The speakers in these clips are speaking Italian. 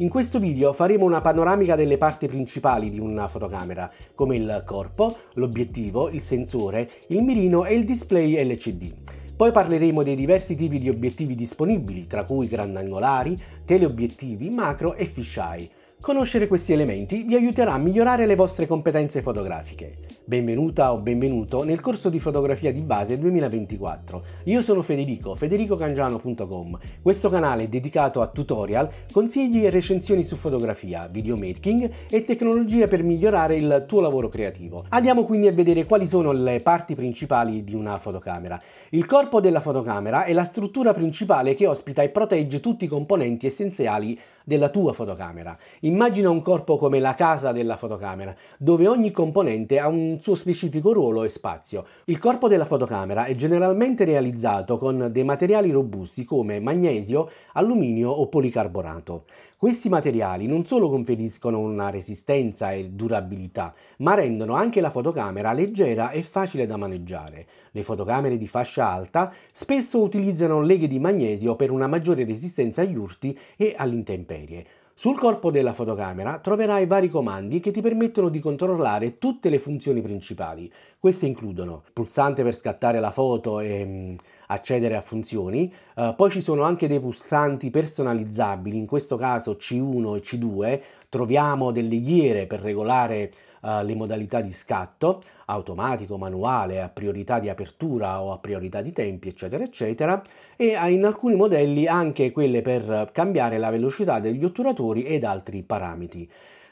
In questo video faremo una panoramica delle parti principali di una fotocamera, come il corpo, l'obiettivo, il sensore, il mirino e il display LCD. Poi parleremo dei diversi tipi di obiettivi disponibili, tra cui grandangolari, teleobiettivi, macro e fisheye. Conoscere questi elementi vi aiuterà a migliorare le vostre competenze fotografiche. Benvenuta o benvenuto nel corso di fotografia di base 2024. Io sono Federico, federicocangiano.com. Questo canale è dedicato a tutorial, consigli e recensioni su fotografia, videomaking e tecnologie per migliorare il tuo lavoro creativo. Andiamo quindi a vedere quali sono le parti principali di una fotocamera. Il corpo della fotocamera è la struttura principale che ospita e protegge tutti i componenti essenziali della tua fotocamera. Immagina un corpo come la casa della fotocamera, dove ogni componente ha un suo specifico ruolo e spazio. Il corpo della fotocamera è generalmente realizzato con dei materiali robusti come magnesio, alluminio o policarbonato. Questi materiali non solo conferiscono una resistenza e durabilità, ma rendono anche la fotocamera leggera e facile da maneggiare. Le fotocamere di fascia alta spesso utilizzano leghe di magnesio per una maggiore resistenza agli urti e all'intemperie. Sul corpo della fotocamera troverai vari comandi che ti permettono di controllare tutte le funzioni principali. Queste includono pulsante per scattare la foto e mm, accedere a funzioni. Uh, poi ci sono anche dei pulsanti personalizzabili, in questo caso C1 e C2, troviamo delle ghiere per regolare uh, le modalità di scatto, automatico, manuale, a priorità di apertura o a priorità di tempi, eccetera, eccetera, e eh, in alcuni modelli anche quelle per cambiare la velocità degli otturatori ed altri parametri.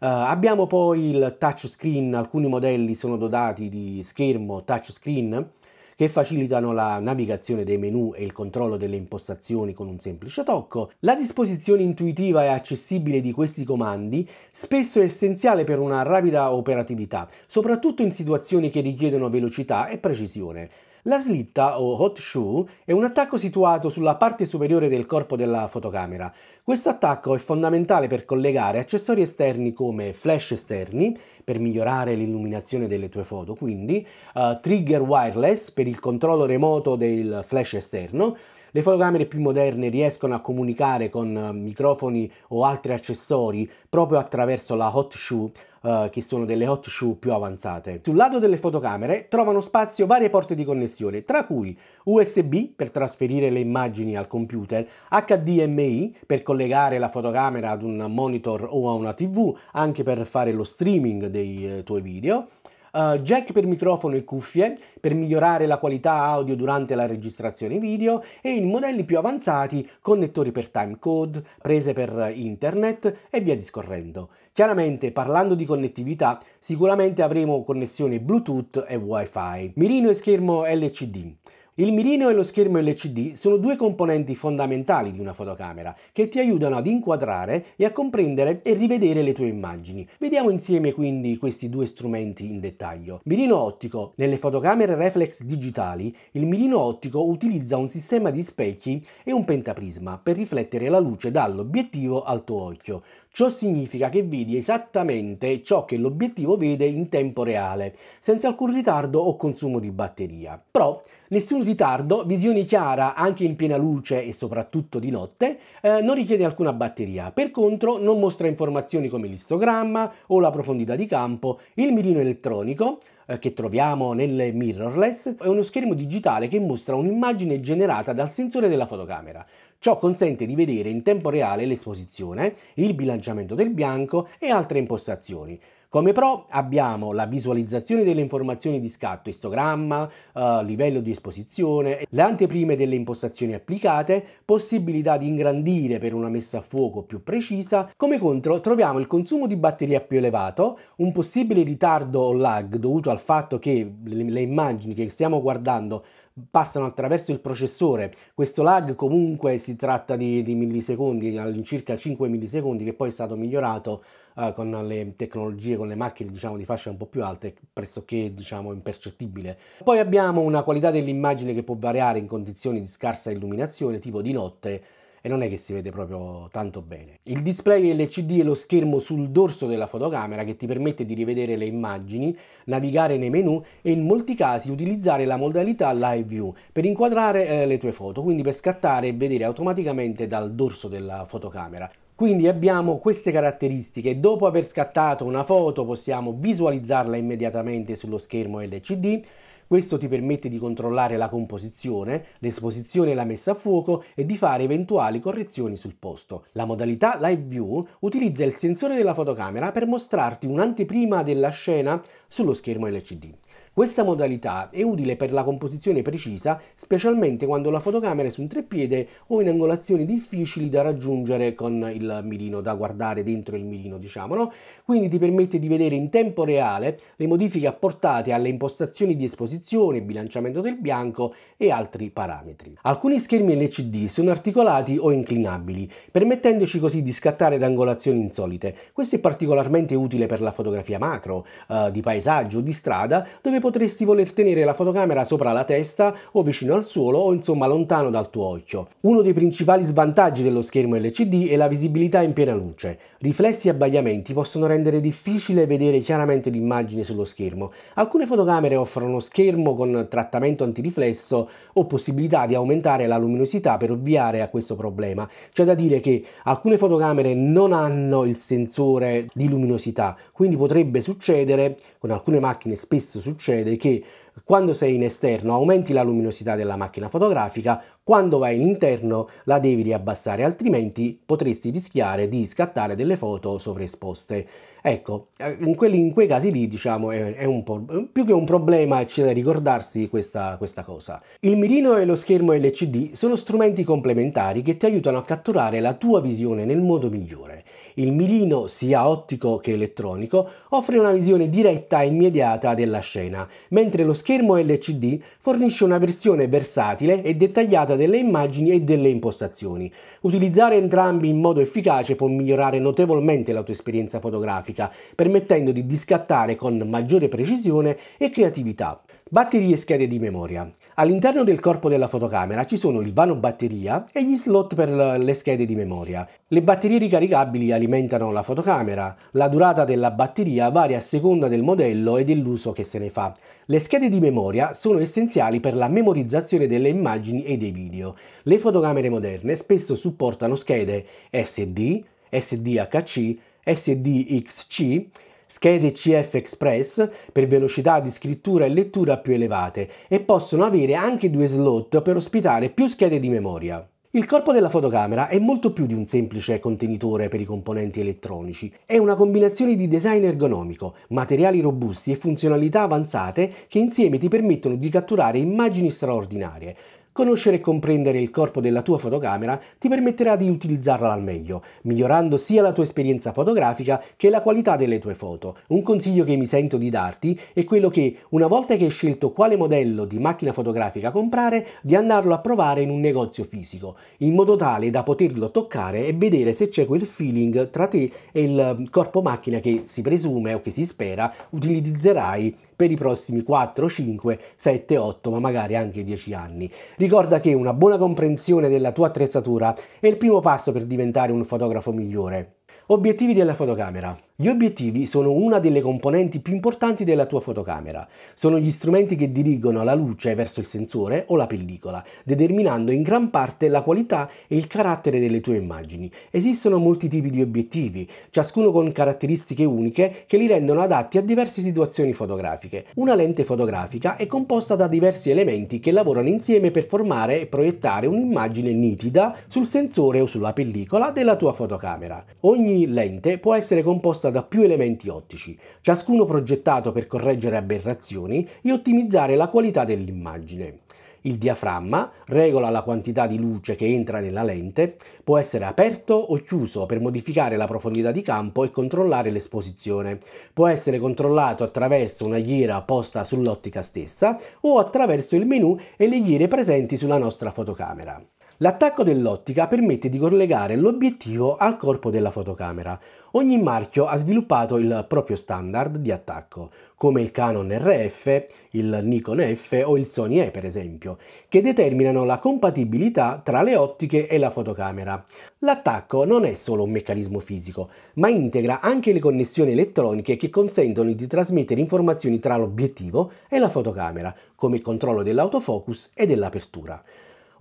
Uh, abbiamo poi il touchscreen, alcuni modelli sono dotati di schermo touchscreen che facilitano la navigazione dei menu e il controllo delle impostazioni con un semplice tocco, la disposizione intuitiva e accessibile di questi comandi spesso è essenziale per una rapida operatività, soprattutto in situazioni che richiedono velocità e precisione. La slitta o hot shoe è un attacco situato sulla parte superiore del corpo della fotocamera. Questo attacco è fondamentale per collegare accessori esterni come flash esterni per migliorare l'illuminazione delle tue foto, quindi uh, trigger wireless per il controllo remoto del flash esterno, le fotocamere più moderne riescono a comunicare con eh, microfoni o altri accessori proprio attraverso la hot shoe eh, che sono delle hot shoe più avanzate. Sul lato delle fotocamere trovano spazio varie porte di connessione, tra cui USB per trasferire le immagini al computer, HDMI per collegare la fotocamera ad un monitor o a una TV, anche per fare lo streaming dei eh, tuoi video, uh, jack per microfono e cuffie per migliorare la qualità audio durante la registrazione video e in modelli più avanzati connettori per timecode, prese per internet e via discorrendo. Chiaramente parlando di connettività sicuramente avremo connessione Bluetooth e WiFi, mirino e schermo LCD. Il mirino e lo schermo LCD sono due componenti fondamentali di una fotocamera che ti aiutano ad inquadrare e a comprendere e rivedere le tue immagini. Vediamo insieme quindi questi due strumenti in dettaglio. Mirino ottico. Nelle fotocamere reflex digitali il mirino ottico utilizza un sistema di specchi e un pentaprisma per riflettere la luce dall'obiettivo al tuo occhio. Ciò significa che vedi esattamente ciò che l'obiettivo vede in tempo reale, senza alcun ritardo o consumo di batteria. Però Nessun ritardo, visione chiara anche in piena luce e soprattutto di notte, eh, non richiede alcuna batteria. Per contro non mostra informazioni come l'istogramma o la profondità di campo, il mirino elettronico, eh, che troviamo nel mirrorless è uno schermo digitale che mostra un'immagine generata dal sensore della fotocamera. Ciò consente di vedere in tempo reale l'esposizione, il bilanciamento del bianco e altre impostazioni. Come pro abbiamo la visualizzazione delle informazioni di scatto, istogramma, eh, livello di esposizione, le anteprime delle impostazioni applicate, possibilità di ingrandire per una messa a fuoco più precisa. Come contro troviamo il consumo di batteria più elevato, un possibile ritardo o lag dovuto al fatto che le immagini che stiamo guardando passano attraverso il processore. Questo lag comunque si tratta di, di millisecondi, all'incirca 5 millisecondi, che poi è stato migliorato eh, con le tecnologie, con le macchine diciamo, di fascia un po' più alte, pressoché diciamo, impercettibile. Poi abbiamo una qualità dell'immagine che può variare in condizioni di scarsa illuminazione, tipo di notte, e non è che si vede proprio tanto bene. Il display LCD è lo schermo sul dorso della fotocamera che ti permette di rivedere le immagini, navigare nei menu e in molti casi utilizzare la modalità Live View per inquadrare eh, le tue foto, quindi per scattare e vedere automaticamente dal dorso della fotocamera. Quindi abbiamo queste caratteristiche, dopo aver scattato una foto possiamo visualizzarla immediatamente sullo schermo LCD, questo ti permette di controllare la composizione, l'esposizione e la messa a fuoco e di fare eventuali correzioni sul posto. La modalità Live View utilizza il sensore della fotocamera per mostrarti un'anteprima della scena sullo schermo LCD. Questa modalità è utile per la composizione precisa, specialmente quando la fotocamera è su un treppiede o in angolazioni difficili da raggiungere con il mirino, da guardare dentro il mirino, diciamo, no? Quindi ti permette di vedere in tempo reale le modifiche apportate alle impostazioni di esposizione, bilanciamento del bianco e altri parametri. Alcuni schermi LCD sono articolati o inclinabili, permettendoci così di scattare da angolazioni insolite. Questo è particolarmente utile per la fotografia macro, eh, di paesaggio, di strada, dove potresti voler tenere la fotocamera sopra la testa o vicino al suolo o insomma lontano dal tuo occhio. Uno dei principali svantaggi dello schermo LCD è la visibilità in piena luce. Riflessi e abbagliamenti possono rendere difficile vedere chiaramente l'immagine sullo schermo. Alcune fotocamere offrono schermo con trattamento antiriflesso o possibilità di aumentare la luminosità per ovviare a questo problema. C'è da dire che alcune fotocamere non hanno il sensore di luminosità, quindi potrebbe succedere, con alcune macchine spesso succede, succede che quando sei in esterno aumenti la luminosità della macchina fotografica, quando vai in interno la devi riabbassare, altrimenti potresti rischiare di scattare delle foto sovraesposte. Ecco, eh, in, quelli, in quei casi lì diciamo è, è, un po' più che un problema, c'è da ricordarsi questa, questa cosa. Il mirino e lo schermo LCD sono strumenti complementari che ti aiutano a catturare la tua visione nel modo migliore il mirino, sia ottico che elettronico, offre una visione diretta e immediata della scena, mentre lo schermo LCD fornisce una versione versatile e dettagliata delle immagini e delle impostazioni. Utilizzare entrambi in modo efficace può migliorare notevolmente la tua esperienza fotografica, permettendo di discattare con maggiore precisione e creatività. Batterie e schede di memoria. All'interno del corpo della fotocamera ci sono il vano batteria e gli slot per le schede di memoria. Le batterie ricaricabili alimentano la fotocamera. La durata della batteria varia a seconda del modello e dell'uso che se ne fa. Le schede di memoria sono essenziali per la memorizzazione delle immagini e dei video. Le fotocamere moderne spesso supportano schede SD, SDHC, SDXC schede CF Express per velocità di scrittura e lettura più elevate e possono avere anche due slot per ospitare più schede di memoria. Il corpo della fotocamera è molto più di un semplice contenitore per i componenti elettronici, è una combinazione di design ergonomico, materiali robusti e funzionalità avanzate che insieme ti permettono di catturare immagini straordinarie, Conoscere e comprendere il corpo della tua fotocamera ti permetterà di utilizzarla al meglio, migliorando sia la tua esperienza fotografica che la qualità delle tue foto. Un consiglio che mi sento di darti è quello che una volta che hai scelto quale modello di macchina fotografica comprare, di andarlo a provare in un negozio fisico, in modo tale da poterlo toccare e vedere se c'è quel feeling tra te e il corpo macchina che si presume o che si spera utilizzerai per i prossimi 4, 5, 7, 8, ma magari anche 10 anni. Ricorda che una buona comprensione della tua attrezzatura è il primo passo per diventare un fotografo migliore. Obiettivi della fotocamera. Gli obiettivi sono una delle componenti più importanti della tua fotocamera. Sono gli strumenti che dirigono la luce verso il sensore o la pellicola, determinando in gran parte la qualità e il carattere delle tue immagini. Esistono molti tipi di obiettivi, ciascuno con caratteristiche uniche che li rendono adatti a diverse situazioni fotografiche. Una lente fotografica è composta da diversi elementi che lavorano insieme per formare e proiettare un'immagine nitida sul sensore o sulla pellicola della tua fotocamera. Ogni lente può essere composta composta da più elementi ottici, ciascuno progettato per correggere aberrazioni e ottimizzare la qualità dell'immagine. Il diaframma regola la quantità di luce che entra nella lente, può essere aperto o chiuso per modificare la profondità di campo e controllare l'esposizione. Può essere controllato attraverso una ghiera posta sull'ottica stessa o attraverso il menu e le ghiere presenti sulla nostra fotocamera. L'attacco dell'ottica permette di collegare l'obiettivo al corpo della fotocamera. Ogni marchio ha sviluppato il proprio standard di attacco, come il Canon RF, il Nikon F o il Sony E per esempio, che determinano la compatibilità tra le ottiche e la fotocamera. L'attacco non è solo un meccanismo fisico, ma integra anche le connessioni elettroniche che consentono di trasmettere informazioni tra l'obiettivo e la fotocamera, come il controllo dell'autofocus e dell'apertura.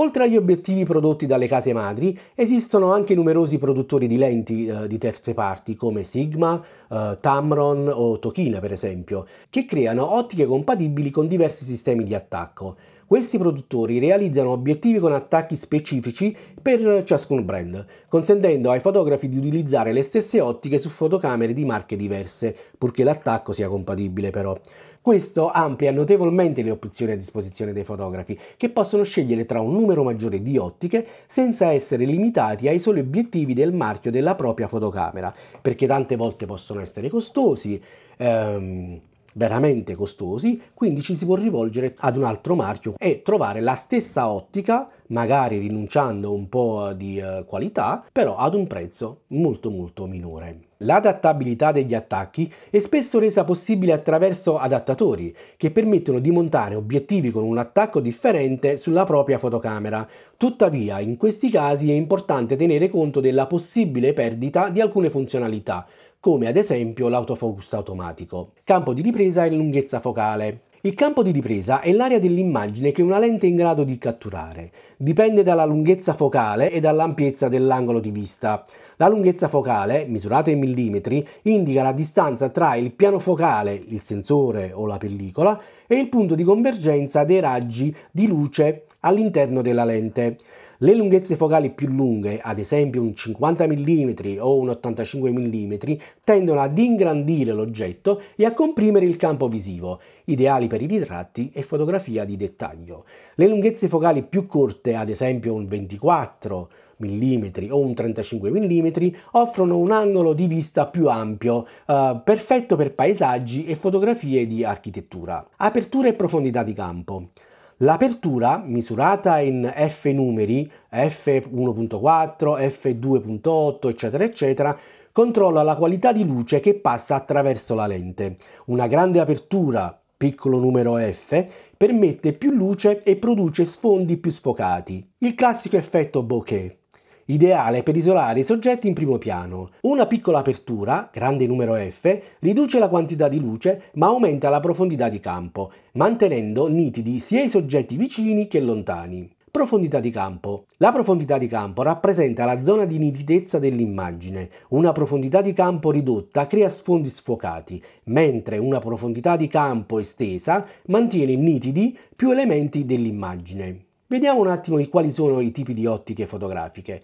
Oltre agli obiettivi prodotti dalle case madri, esistono anche numerosi produttori di lenti eh, di terze parti come Sigma, eh, Tamron o Tokina per esempio, che creano ottiche compatibili con diversi sistemi di attacco. Questi produttori realizzano obiettivi con attacchi specifici per ciascun brand, consentendo ai fotografi di utilizzare le stesse ottiche su fotocamere di marche diverse, purché l'attacco sia compatibile però. Questo amplia notevolmente le opzioni a disposizione dei fotografi, che possono scegliere tra un numero maggiore di ottiche senza essere limitati ai soli obiettivi del marchio della propria fotocamera, perché tante volte possono essere costosi, ehm, veramente costosi, quindi ci si può rivolgere ad un altro marchio e trovare la stessa ottica, magari rinunciando un po' di eh, qualità, però ad un prezzo molto molto minore. L'adattabilità degli attacchi è spesso resa possibile attraverso adattatori che permettono di montare obiettivi con un attacco differente sulla propria fotocamera. Tuttavia, in questi casi è importante tenere conto della possibile perdita di alcune funzionalità, come ad esempio l'autofocus automatico. Campo di ripresa e lunghezza focale. Il campo di ripresa è l'area dell'immagine che una lente è in grado di catturare. Dipende dalla lunghezza focale e dall'ampiezza dell'angolo di vista. La lunghezza focale, misurata in millimetri, indica la distanza tra il piano focale, il sensore o la pellicola, e il punto di convergenza dei raggi di luce all'interno della lente. Le lunghezze focali più lunghe, ad esempio un 50 mm o un 85 mm, tendono ad ingrandire l'oggetto e a comprimere il campo visivo, ideali per i ritratti e fotografia di dettaglio. Le lunghezze focali più corte, ad esempio un 24 mm o un 35 mm, offrono un angolo di vista più ampio, eh, perfetto per paesaggi e fotografie di architettura. Apertura e profondità di campo. L'apertura, misurata in F numeri, F1.4, F2.8, eccetera, eccetera, controlla la qualità di luce che passa attraverso la lente. Una grande apertura, piccolo numero F, permette più luce e produce sfondi più sfocati. Il classico effetto bokeh ideale per isolare i soggetti in primo piano. Una piccola apertura, grande numero F, riduce la quantità di luce ma aumenta la profondità di campo, mantenendo nitidi sia i soggetti vicini che lontani. Profondità di campo. La profondità di campo rappresenta la zona di nitidezza dell'immagine. Una profondità di campo ridotta crea sfondi sfocati, mentre una profondità di campo estesa mantiene nitidi più elementi dell'immagine. Vediamo un attimo quali sono i tipi di ottiche fotografiche.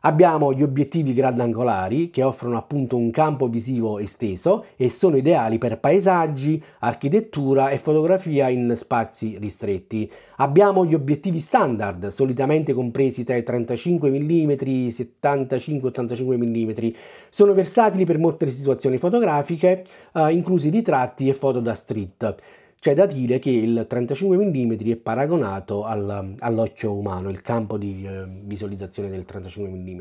Abbiamo gli obiettivi grandangolari che offrono appunto un campo visivo esteso e sono ideali per paesaggi, architettura e fotografia in spazi ristretti. Abbiamo gli obiettivi standard, solitamente compresi tra i 35 mm i 75-85 mm. Sono versatili per molte situazioni fotografiche, eh, inclusi ritratti e foto da street. C'è da dire che il 35 mm è paragonato al, all'occhio umano, il campo di eh, visualizzazione del 35 mm.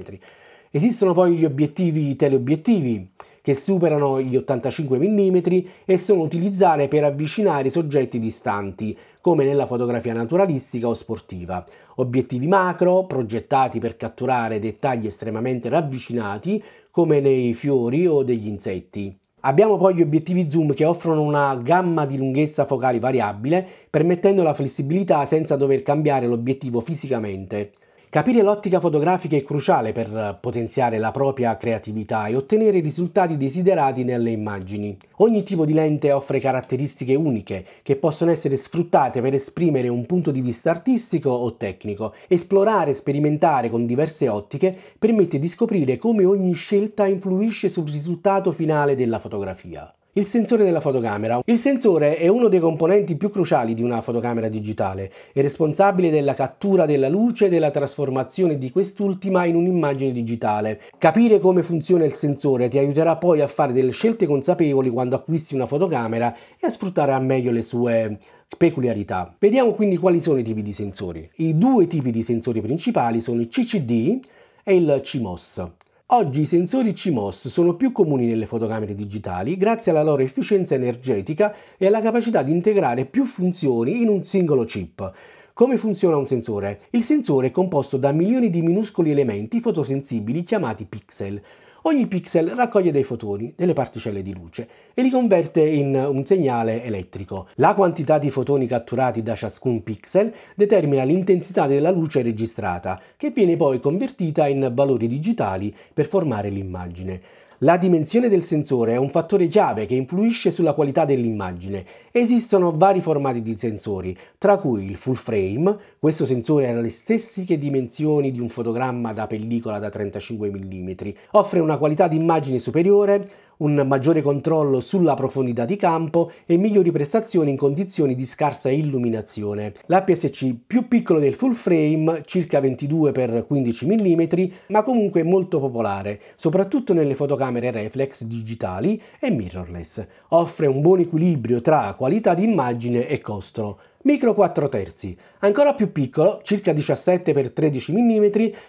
Esistono poi gli obiettivi teleobiettivi che superano gli 85 mm e sono utilizzati per avvicinare soggetti distanti, come nella fotografia naturalistica o sportiva. Obiettivi macro, progettati per catturare dettagli estremamente ravvicinati, come nei fiori o degli insetti. Abbiamo poi gli obiettivi zoom che offrono una gamma di lunghezza focali variabile, permettendo la flessibilità senza dover cambiare l'obiettivo fisicamente. Capire l'ottica fotografica è cruciale per potenziare la propria creatività e ottenere i risultati desiderati nelle immagini. Ogni tipo di lente offre caratteristiche uniche che possono essere sfruttate per esprimere un punto di vista artistico o tecnico. Esplorare e sperimentare con diverse ottiche permette di scoprire come ogni scelta influisce sul risultato finale della fotografia. Il sensore della fotocamera. Il sensore è uno dei componenti più cruciali di una fotocamera digitale, è responsabile della cattura della luce e della trasformazione di quest'ultima in un'immagine digitale. Capire come funziona il sensore ti aiuterà poi a fare delle scelte consapevoli quando acquisti una fotocamera e a sfruttare al meglio le sue peculiarità. Vediamo quindi quali sono i tipi di sensori. I due tipi di sensori principali sono il CCD e il CMOS. Oggi i sensori CMOS sono più comuni nelle fotocamere digitali grazie alla loro efficienza energetica e alla capacità di integrare più funzioni in un singolo chip. Come funziona un sensore? Il sensore è composto da milioni di minuscoli elementi fotosensibili chiamati pixel. Ogni pixel raccoglie dei fotoni, delle particelle di luce, e li converte in un segnale elettrico. La quantità di fotoni catturati da ciascun pixel determina l'intensità della luce registrata, che viene poi convertita in valori digitali per formare l'immagine. La dimensione del sensore è un fattore chiave che influisce sulla qualità dell'immagine. Esistono vari formati di sensori, tra cui il full frame, questo sensore ha le stesse dimensioni di un fotogramma da pellicola da 35 mm, offre una qualità di immagine superiore, un maggiore controllo sulla profondità di campo e migliori prestazioni in condizioni di scarsa illuminazione. L'APS-C più piccolo del full frame, circa 22x15 mm, ma comunque molto popolare, soprattutto nelle fotocamere reflex digitali e mirrorless. Offre un buon equilibrio tra qualità di immagine e costo micro 4 terzi, ancora più piccolo, circa 17x13 mm,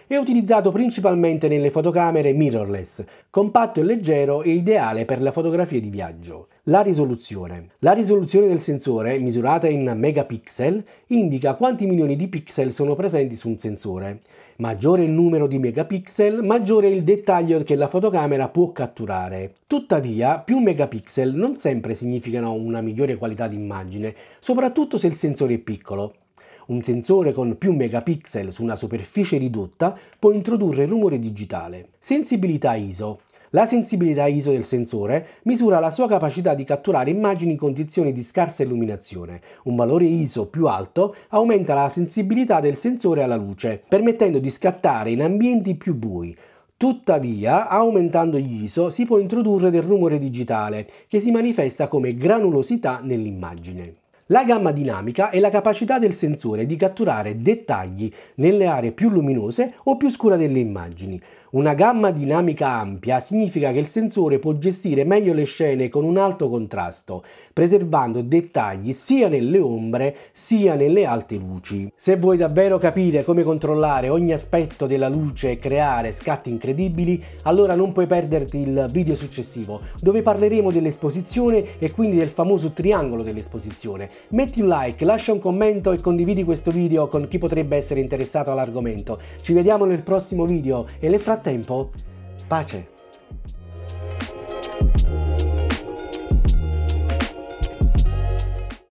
è utilizzato principalmente nelle fotocamere mirrorless, compatto e leggero e ideale per le fotografie di viaggio. La risoluzione. La risoluzione del sensore, misurata in megapixel, indica quanti milioni di pixel sono presenti su un sensore. Maggiore il numero di megapixel, maggiore il dettaglio che la fotocamera può catturare. Tuttavia, più megapixel non sempre significano una migliore qualità d'immagine, soprattutto se il sensore è piccolo. Un sensore con più megapixel su una superficie ridotta può introdurre rumore digitale. Sensibilità ISO. La sensibilità ISO del sensore misura la sua capacità di catturare immagini in condizioni di scarsa illuminazione. Un valore ISO più alto aumenta la sensibilità del sensore alla luce, permettendo di scattare in ambienti più bui. Tuttavia, aumentando gli ISO si può introdurre del rumore digitale, che si manifesta come granulosità nell'immagine. La gamma dinamica è la capacità del sensore di catturare dettagli nelle aree più luminose o più scure delle immagini. Una gamma dinamica ampia significa che il sensore può gestire meglio le scene con un alto contrasto, preservando dettagli sia nelle ombre sia nelle alte luci. Se vuoi davvero capire come controllare ogni aspetto della luce e creare scatti incredibili, allora non puoi perderti il video successivo, dove parleremo dell'esposizione e quindi del famoso triangolo dell'esposizione. Metti un like, lascia un commento e condividi questo video con chi potrebbe essere interessato all'argomento. Ci vediamo nel prossimo video e nel frattempo frattempo, pace!